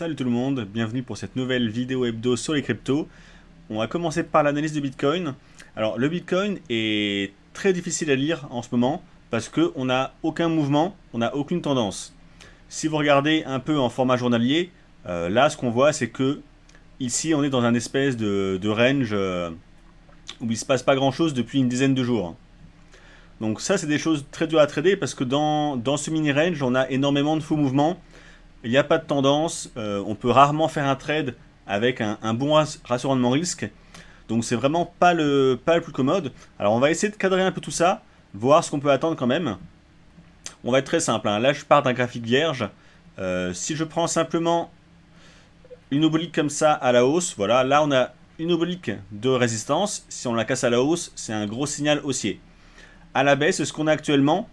Salut tout le monde, bienvenue pour cette nouvelle vidéo hebdo sur les cryptos. On va commencer par l'analyse de Bitcoin. Alors le Bitcoin est très difficile à lire en ce moment parce qu'on n'a aucun mouvement, on n'a aucune tendance. Si vous regardez un peu en format journalier, euh, là ce qu'on voit c'est que ici on est dans un espèce de, range euh, où il ne se passe pas grand chose depuis une dizaine de jours. Donc ça c'est des choses très dures à trader parce que dans ce mini range on a énormément de faux mouvements il n'y a pas de tendance. Euh, on peut rarement faire un trade avec un, bon rendement risque. Donc c'est vraiment pas le, pas le plus commode. Alors on va essayer de cadrer un peu tout ça, voir ce qu'on peut attendre quand même. On va être très simple. Hein. Là je pars d'un graphique vierge. Euh, si je prends simplement une oblique comme ça à la hausse, voilà, là on a une oblique de résistance. Si on la casse à la hausse, c'est un gros signal haussier. À la baisse, ce qu'on a actuellement,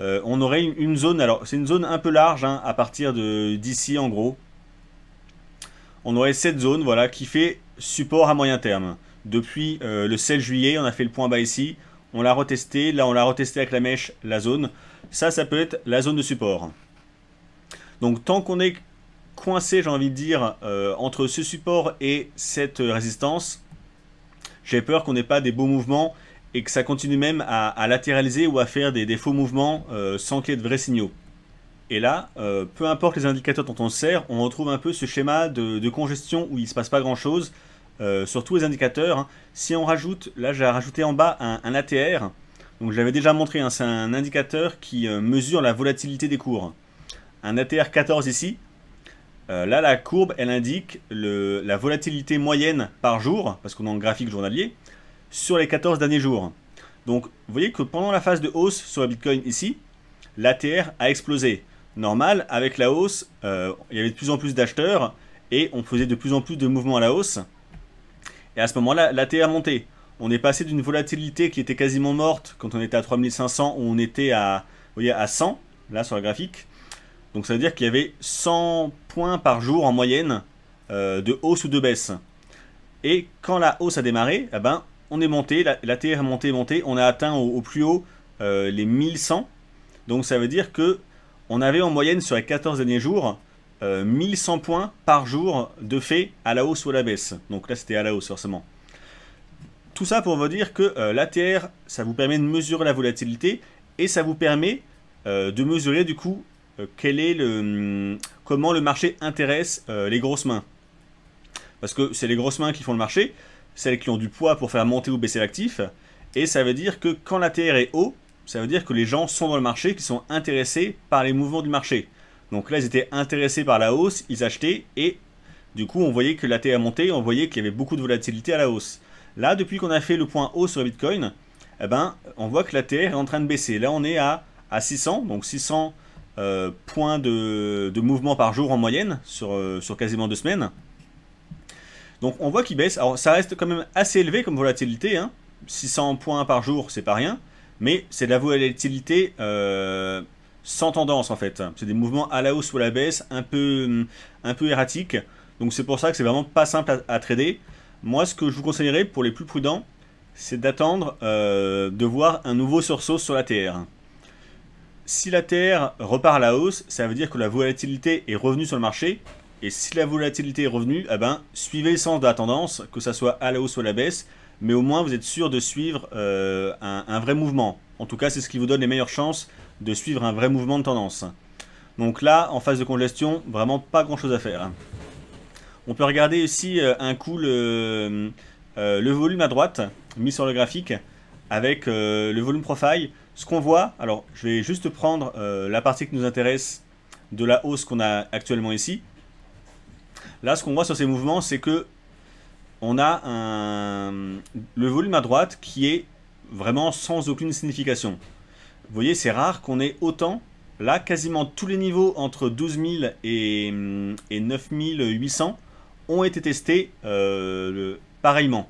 euh, on aurait une, zone, alors c'est une zone un peu large, hein, à partir d'ici en gros. On aurait cette zone voilà, qui fait support à moyen terme. Depuis euh, le 16 juillet, on a fait le point bas ici, on l'a retesté, là on l'a retesté avec la mèche, la zone. Ça, ça peut être la zone de support. Donc tant qu'on est coincé, j'ai envie de dire, euh, entre ce support et cette résistance, j'ai peur qu'on n'ait pas des beaux mouvements et que ça continue même à, latéraliser ou à faire des, faux mouvements euh, sans qu'il y ait de vrais signaux. Et là, euh, peu importe les indicateurs dont on sert, on retrouve un peu ce schéma de, congestion où il ne se passe pas grand-chose euh, sur tous les indicateurs. Hein. Si on rajoute, là j'ai rajouté en bas un, ATR, donc je l'avais déjà montré, hein, c'est un indicateur qui mesure la volatilité des cours. Un ATR 14 ici, là la courbe elle indique la volatilité moyenne par jour, parce qu'on est en graphique journalier, sur les 14 derniers jours. Donc vous voyez que pendant la phase de hausse sur la Bitcoin ici, l'ATR a explosé. Normal, avec la hausse, euh, il y avait de plus en plus d'acheteurs et on faisait de plus en plus de mouvements à la hausse. Et à ce moment-là, l'ATR monté. On est passé d'une volatilité qui était quasiment morte quand on était à 3500 on était à, voyez, à 100, là sur le graphique. Donc ça veut dire qu'il y avait 100 points par jour en moyenne euh, de hausse ou de baisse. Et quand la hausse a démarré, eh ben, on est monté, la, TR est montée, montée, on a atteint au, plus haut euh, les 1100. Donc ça veut dire que on avait en moyenne sur les 14 derniers jours 1100 euh, points par jour de fait à la hausse ou à la baisse. Donc là c'était à la hausse forcément. Tout ça pour vous dire que euh, la l'ATR, ça vous permet de mesurer la volatilité et ça vous permet de mesurer du coup quel est le, hum, comment le marché intéresse les grosses mains. Parce que c'est les grosses mains qui font le marché celles qui ont du poids pour faire monter ou baisser l'actif. Et ça veut dire que quand la TR est haut, ça veut dire que les gens sont dans le marché, qui sont intéressés par les mouvements du marché. Donc là, ils étaient intéressés par la hausse, ils achetaient et du coup, on voyait que la TR montait, on voyait qu'il y avait beaucoup de volatilité à la hausse. Là, depuis qu'on a fait le point haut sur le Bitcoin, eh ben, on voit que la TR est en train de baisser. Là, on est à, 600, donc 600 euh, points de, mouvement par jour en moyenne sur, euh, sur quasiment deux semaines. Donc on voit qu'il baisse. Alors ça reste quand même assez élevé comme volatilité. 600 hein. points par jour, c'est pas rien. Mais c'est de la volatilité euh, sans tendance en fait. C'est des mouvements à la hausse ou à la baisse, un peu, hum, un peu erratiques. Donc c'est pour ça que c'est vraiment pas simple à, trader. Moi, ce que je vous conseillerais pour les plus prudents, c'est d'attendre euh, de voir un nouveau sursaut sur la TR. Si la TR repart à la hausse, ça veut dire que la volatilité est revenue sur le marché et si la volatilité est revenue, eh ben, suivez le sens de la tendance, que ça soit à la hausse ou à la baisse, mais au moins vous êtes sûr de suivre euh, un, vrai mouvement. En tout cas, c'est ce qui vous donne les meilleures chances de suivre un vrai mouvement de tendance. Donc là, en phase de congestion, vraiment pas grand chose à faire. On peut regarder ici euh, un coup euh, le, volume à droite, mis sur le graphique, avec le volume profile. Ce qu'on voit, alors je vais juste prendre la partie qui nous intéresse de la hausse qu'on a actuellement ici, Là, ce qu'on voit sur ces mouvements, c'est que on a un, le volume à droite qui est vraiment sans aucune signification. Vous voyez, c'est rare qu'on ait autant. Là, quasiment tous les niveaux entre 12 000 et, 9 mm, 800 ont été testés euh, pareillement.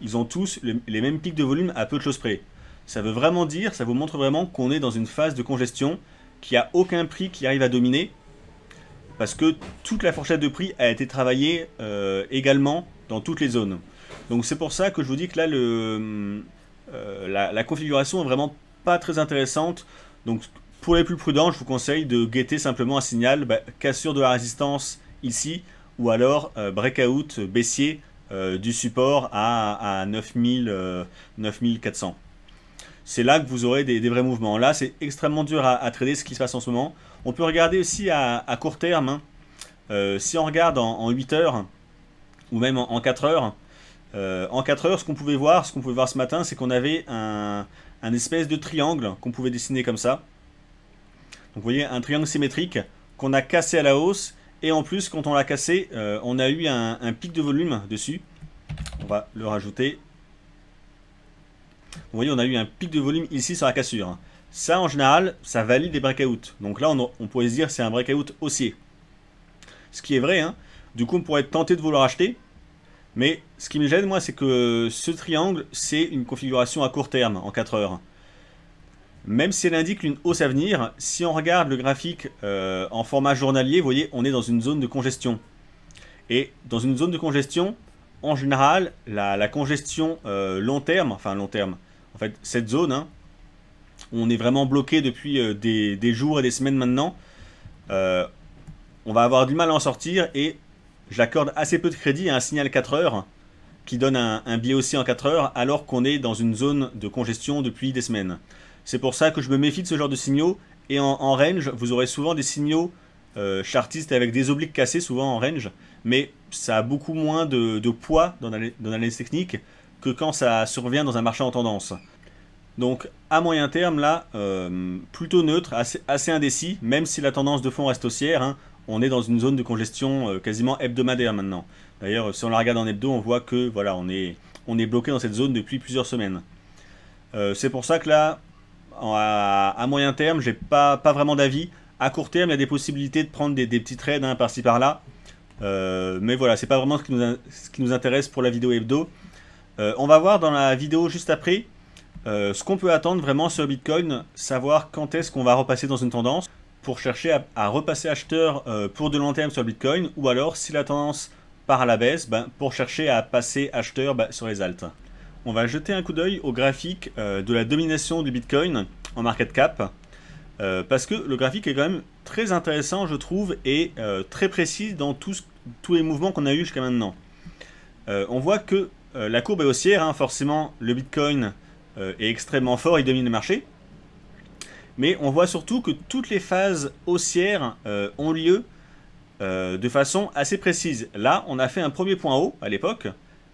Ils ont tous les mêmes pics de volume à peu de choses près. Ça veut vraiment dire, ça vous montre vraiment qu'on est dans une phase de congestion qui a aucun prix qui arrive à dominer parce que toute la fourchette de prix a été travaillée euh, également dans toutes les zones. Donc c'est pour ça que je vous dis que là, euh, la, configuration est vraiment pas très intéressante. Donc pour les plus prudents, je vous conseille de guetter simplement un signal bah, cassure de la résistance ici, ou alors euh, breakout baissier du support à, à 9400 c'est là que vous aurez des, vrais mouvements. Là, c'est extrêmement dur à, trader ce qui se passe en ce moment. On peut regarder aussi à, court terme. Hein. Euh, si on regarde en, 8 heures, ou même en, 4 heures, euh, en 4 heures, ce qu'on pouvait voir, ce qu'on pouvait voir ce matin, c'est qu'on avait un, espèce de triangle qu'on pouvait dessiner comme ça. Donc vous voyez, un triangle symétrique qu'on a cassé à la hausse. Et en plus, quand on l'a cassé, euh, on a eu un, un pic de volume dessus. On va le rajouter vous voyez, on a eu un pic de volume ici sur la cassure. Ça, en général, ça valide des breakouts. Donc là, on, pourrait se dire c'est un breakout haussier. Ce qui est vrai, hein. du coup, on pourrait être tenté de vouloir acheter. Mais ce qui me gêne, moi, c'est que ce triangle, c'est une configuration à court terme, en 4 heures. Même si elle indique une hausse à venir, si on regarde le graphique euh, en format journalier, vous voyez, on est dans une zone de congestion. Et dans une zone de congestion, en général, la, congestion euh, long terme, enfin long terme, en fait, cette zone, hein, on est vraiment bloqué depuis euh, des, jours et des semaines maintenant. Euh, on va avoir du mal à en sortir et j'accorde assez peu de crédit à un signal 4 heures qui donne un, un aussi en 4 heures alors qu'on est dans une zone de congestion depuis des semaines. C'est pour ça que je me méfie de ce genre de signaux et en, range, vous aurez souvent des signaux chartistes avec des obliques cassés, souvent en range, mais ça a beaucoup moins de, poids dans l'analyse technique que quand ça survient dans un marché en tendance. Donc à moyen terme, là, euh, plutôt neutre, assez, indécis, même si la tendance de fond reste haussière. Hein. on est dans une zone de congestion euh, quasiment hebdomadaire maintenant. D'ailleurs, si on la regarde en hebdo, on voit que voilà, on est, bloqué dans cette zone depuis plusieurs semaines. Euh, c'est pour ça que là, à, moyen terme, j'ai pas, pas vraiment d'avis. À court terme, il y a des possibilités de prendre des, petits trades hein, par-ci par-là, euh, mais voilà, c'est pas vraiment ce qui, nous, intéresse pour la vidéo hebdo. Euh, on va voir dans la vidéo juste après euh, ce qu'on peut attendre vraiment sur Bitcoin, savoir quand est-ce qu'on va repasser dans une tendance pour chercher à, repasser acheteur pour de long terme sur Bitcoin, ou alors si la tendance part à la baisse, ben, pour chercher à passer acheteur ben, sur les altes. On va jeter un coup d'œil au graphique de la domination du Bitcoin en market cap, parce que le graphique est quand même très intéressant, je trouve, et euh, très précis dans tous, tous les mouvements qu'on a eu jusqu'à maintenant. Euh, on voit que euh, la courbe est haussière, hein, forcément le Bitcoin est extrêmement fort, il domine le marché. Mais on voit surtout que toutes les phases haussières ont lieu de façon assez précise. Là, on a fait un premier point haut à l'époque,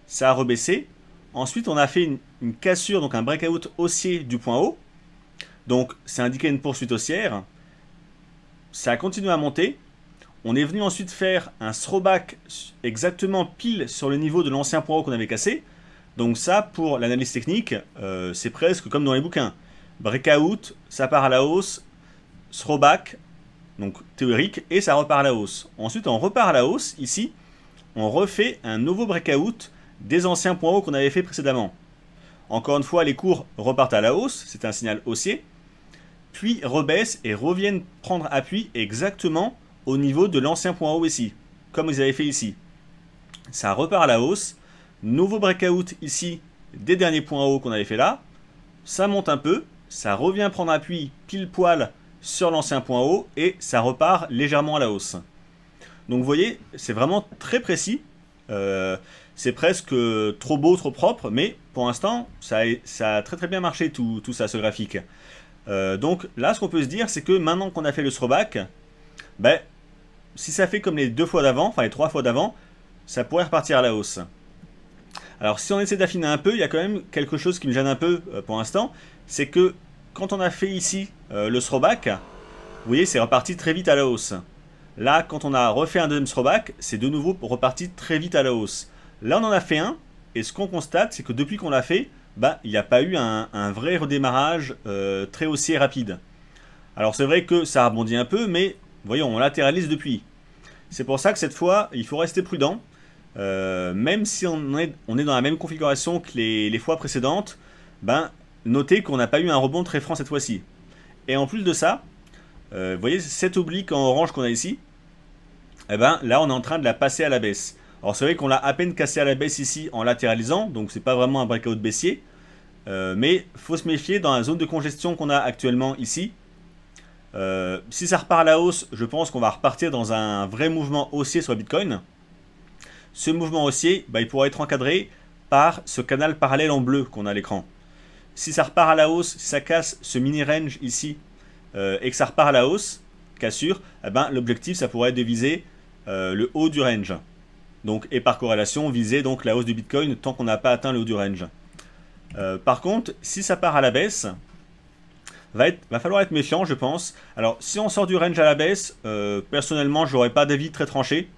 ça a rebaissé. Ensuite, on a fait une, une cassure, donc un breakout haussier du point haut. Donc, c'est indiqué une poursuite haussière ça a continué à monter. On est venu ensuite faire un throwback exactement pile sur le niveau de l'ancien point haut qu'on avait cassé. Donc ça, pour l'analyse technique, euh, c'est presque comme dans les bouquins. Breakout, ça part à la hausse, throwback, donc théorique, et ça repart à la hausse. Ensuite, on repart à la hausse, ici, on refait un nouveau breakout des anciens points hauts qu'on avait fait précédemment. Encore une fois, les cours repartent à la hausse, c'est un signal haussier puis rebaissent et reviennent prendre appui exactement au niveau de l'ancien point haut ici, comme vous avez fait ici. Ça repart à la hausse, nouveau breakout ici des derniers points hauts qu'on avait fait là, ça monte un peu, ça revient prendre appui pile poil sur l'ancien point haut et ça repart légèrement à la hausse. Donc vous voyez, c'est vraiment très précis, euh, c'est presque trop beau, trop propre, mais pour l'instant, ça, a très très bien marché tout ça, ce graphique. Euh, donc là, ce qu'on peut se dire, c'est que maintenant qu'on a fait le throwback, ben, si ça fait comme les deux fois d'avant, enfin les trois fois d'avant, ça pourrait repartir à la hausse. Alors si on essaie d'affiner un peu, il y a quand même quelque chose qui me gêne un peu euh, pour l'instant, c'est que quand on a fait ici euh, le throwback, vous voyez, c'est reparti très vite à la hausse. Là, quand on a refait un deuxième throwback, c'est de nouveau reparti très vite à la hausse. Là, on en a fait un, et ce qu'on constate, c'est que depuis qu'on l'a fait, bah, il n'y a pas eu un, vrai redémarrage euh, très haussier rapide. Alors c'est vrai que ça rebondit un peu, mais voyons, on latéralise depuis. C'est pour ça que cette fois, il faut rester prudent. Euh, même si on est, dans la même configuration que les, fois précédentes, ben, notez qu'on n'a pas eu un rebond très franc cette fois-ci. Et en plus de ça, euh, vous voyez cette oblique en orange qu'on a ici, eh ben, là on est en train de la passer à la baisse. Alors c'est vrai qu'on l'a à peine cassé à la baisse ici en latéralisant, donc c'est pas vraiment un breakout baissier, euh, mais faut se méfier dans la zone de congestion qu'on a actuellement ici. Euh, si ça repart à la hausse, je pense qu'on va repartir dans un vrai mouvement haussier sur Bitcoin. Ce mouvement haussier, bah, il pourra être encadré par ce canal parallèle en bleu qu'on a à l'écran. Si ça repart à la hausse, si ça casse ce mini range ici euh, et que ça repart à la hausse, cassure, eh ben, l'objectif ça pourrait être de viser le haut du range. Donc, et par corrélation, viser donc la hausse du Bitcoin tant qu'on n'a pas atteint le haut du range. Euh, par contre, si ça part à la baisse, va, va falloir être méfiant, je pense. Alors, si on sort du range à la baisse, euh, personnellement, je n'aurais pas d'avis très tranché.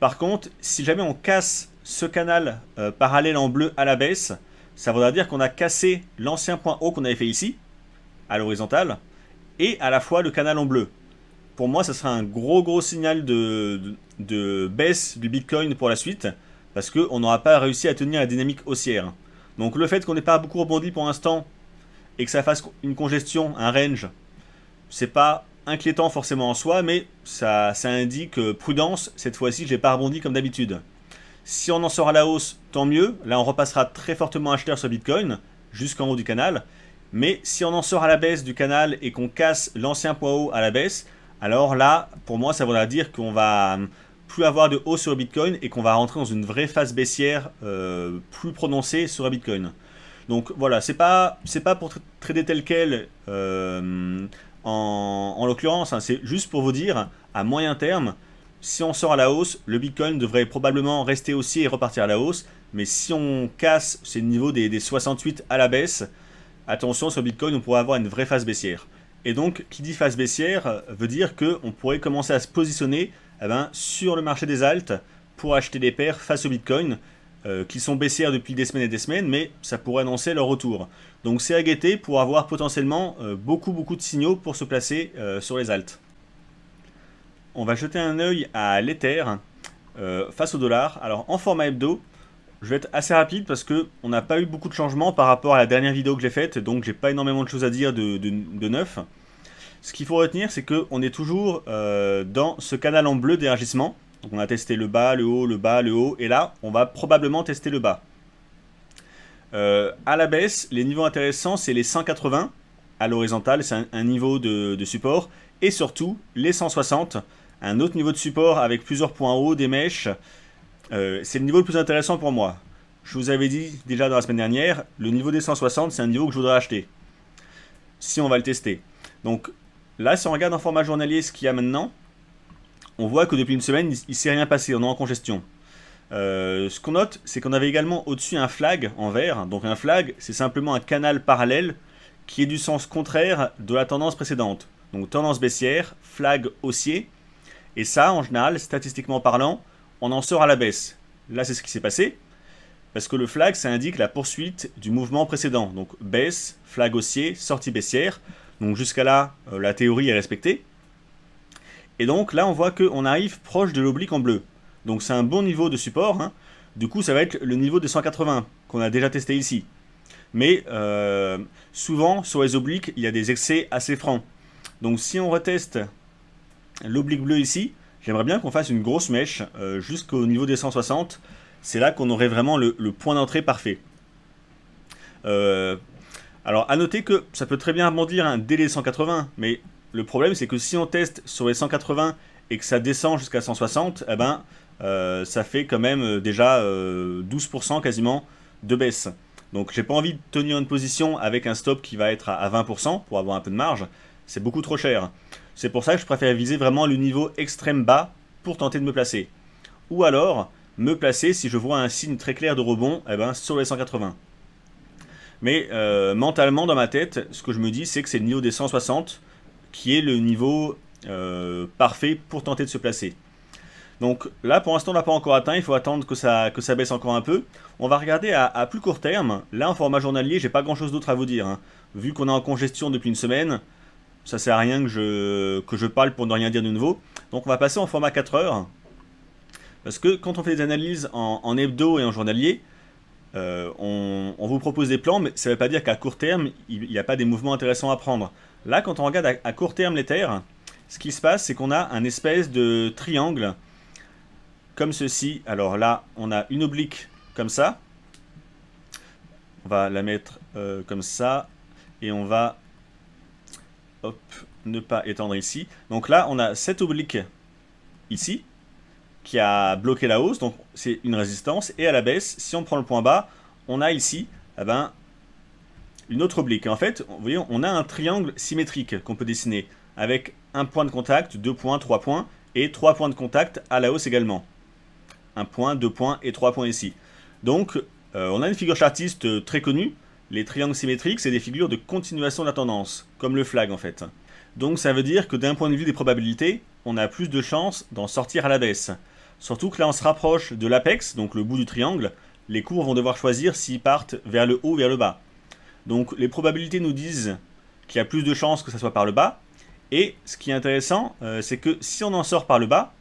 Par contre, si jamais on casse ce canal euh, parallèle en bleu à la baisse, ça voudra dire qu'on a cassé l'ancien point haut qu'on avait fait ici, à l'horizontale, et à la fois le canal en bleu. Pour moi, ça sera un gros gros signal de baisse du Bitcoin pour la suite, parce qu'on n'aura pas réussi à tenir la dynamique haussière. Donc le fait qu'on n'ait pas beaucoup rebondi pour l'instant et que ça fasse une congestion, un range, c'est pas inquiétant forcément en soi, mais ça, indique prudence, cette fois-ci j'ai pas rebondi comme d'habitude. Si on en sort à la hausse, tant mieux, là on repassera très fortement acheteur sur Bitcoin, jusqu'en haut du canal, mais si on en sort à la baisse du canal et qu'on casse l'ancien point haut à la baisse, alors là, pour moi, ça voudra dire qu'on va plus avoir de hausse sur le Bitcoin et qu'on va rentrer dans une vraie phase baissière euh, plus prononcée sur le Bitcoin. Donc voilà, c'est pas c'est pas pour trader tel quel euh, en, l'occurrence, hein, c'est juste pour vous dire à moyen terme, si on sort à la hausse, le Bitcoin devrait probablement rester aussi et repartir à la hausse. Mais si on casse ces niveaux des, des 68 à la baisse, attention sur Bitcoin, on pourrait avoir une vraie phase baissière. Et donc, qui dit phase baissière euh, veut dire qu'on pourrait commencer à se positionner eh ben, sur le marché des altes pour acheter des paires face au Bitcoin, euh, qui sont baissières depuis des semaines et des semaines, mais ça pourrait annoncer leur retour. Donc c'est à guetter pour avoir potentiellement euh, beaucoup beaucoup de signaux pour se placer euh, sur les altes. On va jeter un œil à l'Ether face au dollar. Alors en format hebdo, je vais être assez rapide parce qu'on n'a pas eu beaucoup de changements par rapport à la dernière vidéo que j'ai faite, donc j'ai pas énormément de choses à dire de, de neuf. Ce qu'il faut retenir, c'est qu'on est toujours euh, dans ce canal en bleu d'élargissement. Donc on a testé le bas, le haut, le bas, le haut, et là, on va probablement tester le bas. Euh, à la baisse, les niveaux intéressants, c'est les 180 à l'horizontale, c'est un, niveau de, support, et surtout les 160, un autre niveau de support avec plusieurs points hauts, des mèches. Euh, c'est le niveau le plus intéressant pour moi. Je vous avais dit déjà dans la semaine dernière, le niveau des 160, c'est un niveau que je voudrais acheter. Si on va le tester. Donc Là, si on regarde en format journalier ce qu'il y a maintenant, on voit que depuis une semaine, il ne s'est rien passé, on est en congestion. Euh, ce qu'on note, c'est qu'on avait également au-dessus un flag en vert. Donc un flag, c'est simplement un canal parallèle qui est du sens contraire de la tendance précédente. Donc tendance baissière, flag haussier. Et ça, en général, statistiquement parlant, on en sort à la baisse. Là, c'est ce qui s'est passé. Parce que le flag, ça indique la poursuite du mouvement précédent. Donc baisse, flag haussier, sortie baissière. Donc jusqu'à là, euh, la théorie est respectée. Et donc là, on voit qu'on arrive proche de l'oblique en bleu. Donc c'est un bon niveau de support. Hein. Du coup, ça va être le niveau des 180 qu'on a déjà testé ici. Mais euh, souvent, sur les obliques, il y a des excès assez francs. Donc si on reteste l'oblique bleu ici, j'aimerais bien qu'on fasse une grosse mèche euh, jusqu'au niveau des 160. C'est là qu'on aurait vraiment le, point d'entrée parfait. Alors, à noter que ça peut très bien rebondir un délai 180, mais le problème, c'est que si on teste sur les 180 et que ça descend jusqu'à 160, eh ben, euh, ça fait quand même euh, déjà 12% euh, quasiment de baisse. Donc j'ai pas envie de tenir une position avec un stop qui va être à 20% pour avoir un peu de marge. C'est beaucoup trop cher. C'est pour ça que je préfère viser vraiment le niveau extrême bas pour tenter de me placer. Ou alors, me placer si je vois un signe très clair de rebond eh ben, sur les 180. Mais euh, mentalement, dans ma tête, ce que je me dis, c'est que c'est le niveau des 160 qui est le niveau euh, parfait pour tenter de se placer. Donc là, pour l'instant, on n'a pas encore atteint. Il faut attendre que ça, baisse encore un peu. On va regarder à, plus court terme. Là, en format journalier, j'ai pas grand-chose d'autre à vous dire. Hein. Vu qu'on est en congestion depuis une semaine, ça sert à rien que je, parle pour ne rien dire de nouveau. Donc on va passer en format 4 heures. Parce que quand on fait des analyses en hebdo et en journalier, euh, on, vous propose des plans, mais ça ne veut pas dire qu'à court terme, il n'y a pas des mouvements intéressants à prendre. Là, quand on regarde à, court terme les terres, ce qui se passe, c'est qu'on a un espèce de triangle comme ceci. Alors là, on a une oblique comme ça. On va la mettre euh, comme ça. Et on va hop, ne pas étendre ici. Donc là, on a cette oblique ici qui a bloqué la hausse, donc c'est une résistance. Et à la baisse, si on prend le point bas, on a ici eh ben, une autre oblique. En fait, vous voyez, on a un triangle symétrique qu'on peut dessiner avec un point de contact, deux points, trois points et trois points de contact à la hausse également. Un point, deux points et trois points ici. Donc, euh, on a une figure chartiste euh, très connue. Les triangles symétriques, c'est des figures de continuation de la tendance, comme le flag en fait. Donc ça veut dire que d'un point de vue des probabilités, on a plus de chances d'en sortir à la baisse. Surtout que là, on se rapproche de l'apex, donc le bout du triangle. Les cours vont devoir choisir s'ils partent vers le haut ou vers le bas. Donc les probabilités nous disent qu'il y a plus de chances que ça soit par le bas. Et ce qui est intéressant, euh, c'est que si on en sort par le bas,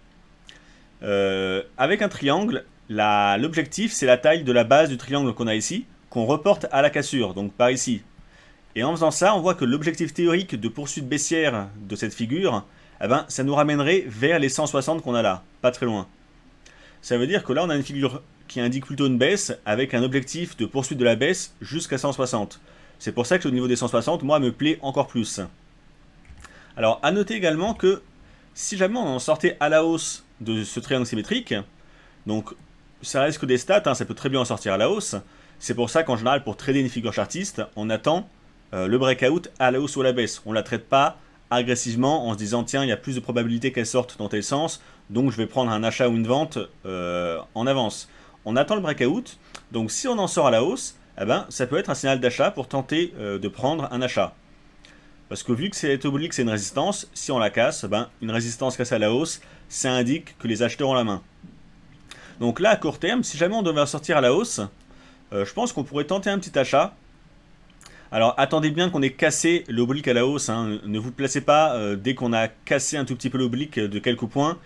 euh, avec un triangle, l'objectif c'est la taille de la base du triangle qu'on a ici, qu'on reporte à la cassure, donc par ici. Et en faisant ça, on voit que l'objectif théorique de poursuite baissière de cette figure, eh ben, ça nous ramènerait vers les 160 qu'on a là, pas très loin. Ça veut dire que là, on a une figure qui indique plutôt une baisse avec un objectif de poursuite de la baisse jusqu'à 160. C'est pour ça que le niveau des 160, moi, me plaît encore plus. Alors, à noter également que si jamais on en sortait à la hausse de ce triangle symétrique, donc ça reste que des stats, hein, ça peut très bien en sortir à la hausse. C'est pour ça qu'en général, pour trader une figure chartiste, on attend euh, le breakout à la hausse ou à la baisse. On ne la traite pas agressivement en se disant tiens il y a plus de probabilités qu'elle sorte dans tel sens donc je vais prendre un achat ou une vente euh, en avance. On attend le breakout donc si on en sort à la hausse eh ben, ça peut être un signal d'achat pour tenter euh, de prendre un achat. Parce que vu que c'est oblique c'est une résistance, si on la casse, eh ben, une résistance cassée à la hausse, ça indique que les acheteurs ont la main. Donc là à court terme, si jamais on devait sortir à la hausse, euh, je pense qu'on pourrait tenter un petit achat alors attendez bien qu'on ait cassé l'oblique à la hausse. Hein. Ne vous placez pas euh, dès qu'on a cassé un tout petit peu l'oblique euh, de quelques points,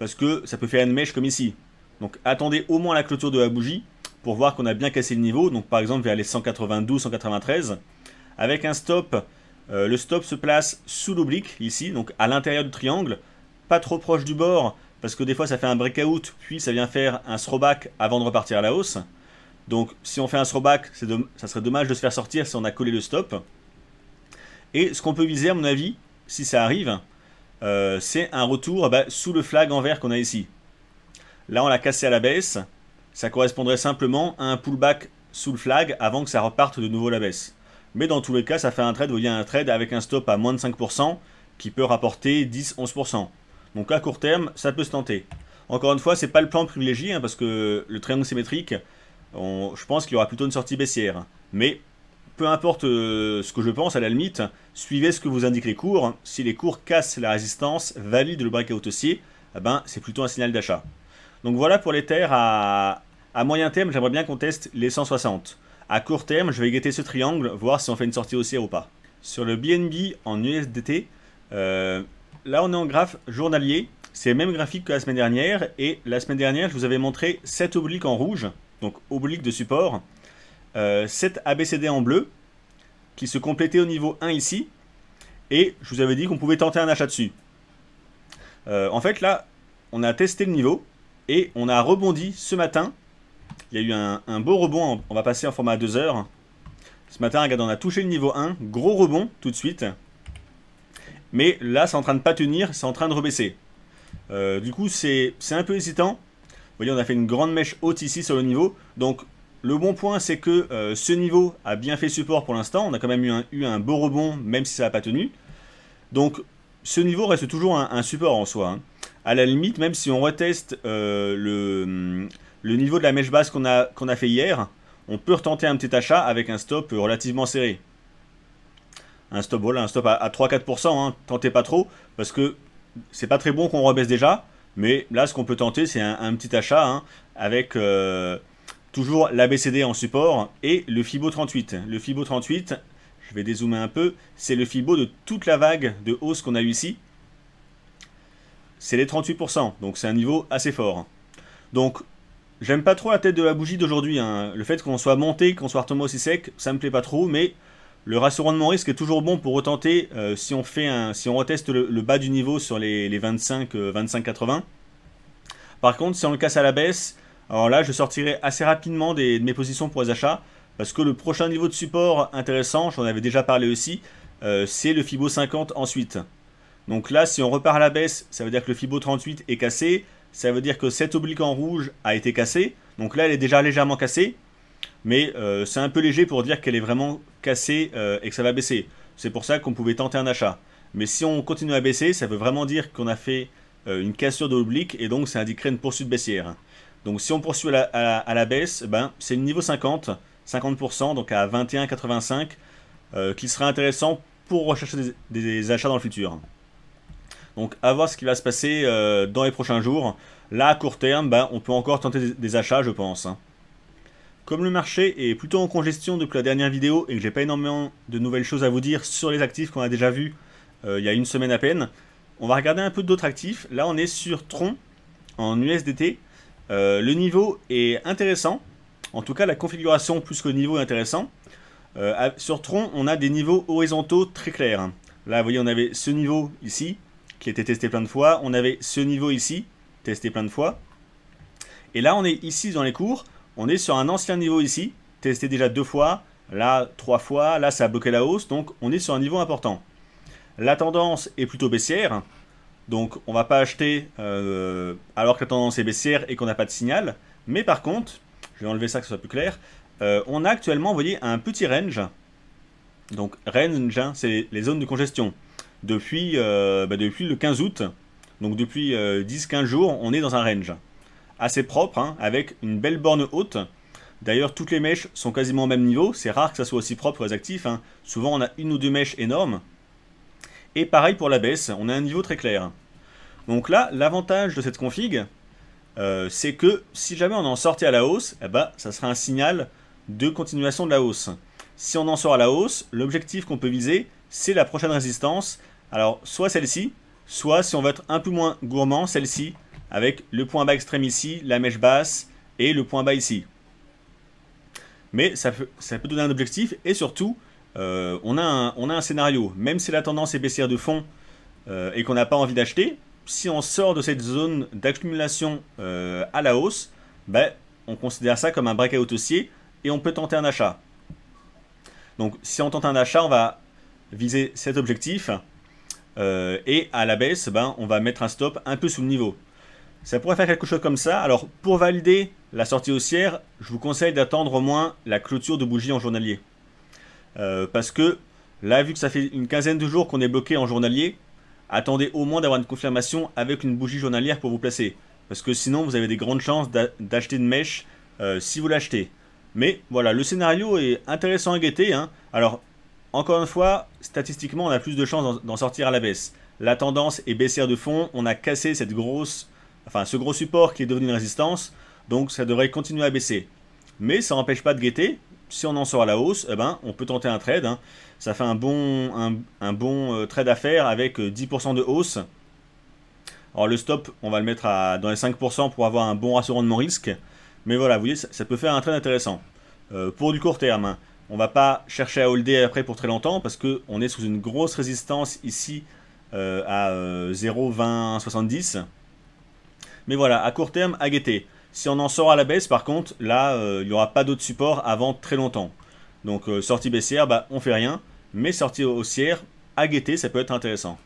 parce que ça peut faire une mèche comme ici. Donc attendez au moins la clôture de la bougie pour voir qu'on a bien cassé le niveau. Donc par exemple vers les 192, 193, avec un stop. Euh, le stop se place sous l'oblique ici, donc à l'intérieur du triangle, pas trop proche du bord, parce que des fois ça fait un breakout, puis ça vient faire un throwback avant de repartir à la hausse. Donc si on fait un throwback, ça serait dommage de se faire sortir si on a collé le stop. Et ce qu'on peut viser à mon avis, si ça arrive, euh, c'est un retour eh ben, sous le flag en vert qu'on a ici. Là on l'a cassé à la baisse, ça correspondrait simplement à un pullback sous le flag avant que ça reparte de nouveau la baisse. Mais dans tous les cas, ça fait un trade, vous voyez, un trade avec un stop à moins de 5% qui peut rapporter 10-11%. Donc à court terme, ça peut se tenter. Encore une fois, c'est pas le plan privilégié hein, parce que le triangle symétrique, je pense qu'il y aura plutôt une sortie baissière. Mais peu importe euh, ce que je pense, à la limite, suivez ce que vous indiquent les cours. Si les cours cassent la résistance, valident le breakout haussier, eh ben, c'est plutôt un signal d'achat. Donc voilà pour les terres à, moyen terme, j'aimerais bien qu'on teste les 160. À court terme, je vais guetter ce triangle, voir si on fait une sortie haussière ou pas. Sur le BNB en USDT, euh, là on est en graphe journalier. C'est le même graphique que la semaine dernière. Et la semaine dernière, je vous avais montré cette oblique en rouge donc oblique de support, euh, 7 ABCD en bleu, qui se complétait au niveau 1 ici, et je vous avais dit qu'on pouvait tenter un achat dessus. Euh, en fait là, on a testé le niveau, et on a rebondi ce matin, il y a eu un, beau rebond, on va passer en format 2 heures. Ce matin, regarde, on a touché le niveau 1, gros rebond tout de suite, mais là c'est en train de pas tenir, c'est en train de rebaisser. Euh, du coup c'est un peu hésitant, voyez, on a fait une grande mèche haute ici sur le niveau. Donc, le bon point, c'est que euh, ce niveau a bien fait support pour l'instant. On a quand même eu un, beau rebond, même si ça n'a pas tenu. Donc, ce niveau reste toujours un, support en soi. Hein. À la limite, même si on reteste euh, le, niveau de la mèche basse qu'on a, fait hier, on peut retenter un petit achat avec un stop relativement serré. Un stop, voilà, un stop à, 3-4%, hein. tentez pas trop, parce que c'est pas très bon qu'on rebaisse déjà. Mais là, ce qu'on peut tenter, c'est un, petit achat hein, avec euh, toujours toujours BCD en support et le FIBO 38. Le FIBO 38, je vais dézoomer un peu, c'est le FIBO de toute la vague de hausse qu'on a eu ici. C'est les 38%, donc c'est un niveau assez fort. Donc, j'aime pas trop la tête de la bougie d'aujourd'hui. Hein. Le fait qu'on soit monté, qu'on soit retombé aussi sec, ça me plaît pas trop, mais le rassurement de risque est toujours bon pour retenter euh, si on fait un, si on reteste le, bas du niveau sur les, 25, 25, 80. Par contre, si on le casse à la baisse, alors là, je sortirai assez rapidement de mes positions pour les achats parce que le prochain niveau de support intéressant, j'en avais déjà parlé aussi, euh, c'est le Fibo 50 ensuite. Donc là, si on repart à la baisse, ça veut dire que le Fibo 38 est cassé, ça veut dire que cette oblique en rouge a été cassée. Donc là, elle est déjà légèrement cassée, mais euh, c'est un peu léger pour dire qu'elle est vraiment euh, et que ça va baisser. C'est pour ça qu'on pouvait tenter un achat. Mais si on continue à baisser, ça veut vraiment dire qu'on a fait euh, une cassure de l'oblique et donc ça indiquerait une poursuite baissière. Donc si on poursuit à la, baisse, eh ben, c'est le niveau 50, 50%, donc à 21,85, 85 qui sera intéressant pour rechercher des, achats dans le futur. Donc à voir ce qui va se passer euh, dans les prochains jours. Là, à court terme, ben, on peut encore tenter des achats, je pense. Hein. Comme le marché est plutôt en congestion depuis la dernière vidéo et que j'ai pas énormément de nouvelles choses à vous dire sur les actifs qu'on a déjà vus euh, il y a une semaine à peine, on va regarder un peu d'autres actifs. Là, on est sur Tron en USDT. Euh, le niveau est intéressant. En tout cas, la configuration plus que le niveau est intéressant. Euh, sur Tron, on a des niveaux horizontaux très clairs. Hein. Là, vous voyez, on avait ce niveau ici, qui était testé plein de fois. On avait ce niveau ici, testé plein de fois. Et là, on est ici dans les cours on est sur un ancien niveau ici, testé déjà deux fois, là trois fois, là ça a bloqué la hausse, donc on est sur un niveau important. La tendance est plutôt baissière, donc on va pas acheter euh, alors que la tendance est baissière et qu'on n'a pas de signal. Mais par contre, je vais enlever ça que ce soit plus clair, euh, on a actuellement, un petit range. Donc range, hein, c'est les zones de congestion. Depuis, euh, bah, depuis le 15 août, donc depuis 10-15 jours, on est dans un range assez propre, hein, avec une belle borne haute. D'ailleurs, toutes les mèches sont quasiment au même niveau. C'est rare que ça soit aussi propre aux actifs. Hein. Souvent, on a une ou deux mèches énormes. Et pareil pour la baisse, on a un niveau très clair. Donc là, l'avantage de cette config, euh, c'est que si jamais on en sortait à la hausse, eh ben, ça serait un signal de continuation de la hausse. Si on en sort à la hausse, l'objectif qu'on peut viser, c'est la prochaine résistance. Alors, soit celle-ci, soit si on veut être un peu moins gourmand, celle-ci, avec le point bas extrême ici, la mèche basse et le point bas ici. Mais ça peut, donner un objectif et surtout, euh, on, a un, scénario. Même si la tendance est baissière de fond euh, et qu'on n'a pas envie d'acheter, si on sort de cette zone d'accumulation euh, à la hausse, ben, on considère ça comme un breakout haussier et on peut tenter un achat. Donc si on tente un achat, on va viser cet objectif. et à la baisse, ben, on va mettre un stop un peu sous le niveau. Ça pourrait faire quelque chose comme ça. Alors, pour valider la sortie haussière, je vous conseille d'attendre au moins la clôture de bougie en journalier. Euh, parce que là, vu que ça fait une quinzaine de jours qu'on est bloqué en journalier, attendez au moins d'avoir une confirmation avec une bougie journalière pour vous placer. Parce que sinon, vous avez des grandes chances d'acheter une mèche euh, si vous l'achetez. Mais voilà, le scénario est intéressant à guetter. Hein. Alors, encore une fois, statistiquement, on a plus de chances d'en sortir à la baisse. La tendance est baissière de fond. On a cassé cette grosse enfin ce gros support qui est devenu une résistance, donc ça devrait continuer à baisser. Mais ça n'empêche pas de guetter, si on en sort à la hausse, eh ben, on peut tenter un trade. Hein. Ça fait un bon, un, bon euh, trade à faire avec 10% euh, de hausse. Alors le stop, on va le mettre à, dans les 5% pour avoir un bon ratio rendement risque. Mais voilà, vous voyez, ça, peut faire un trade intéressant. Euh, pour du court terme, hein. on ne va pas chercher à holder après pour très longtemps parce qu'on est sous une grosse résistance ici à 0,2070. Mais voilà, à court terme, à guetter. Si on en sort à la baisse, par contre, là, euh, il n'y aura pas d'autre support avant très longtemps. Donc euh, sortie baissière, on bah, on fait rien. Mais sortie haussière, à guetter, ça peut être intéressant.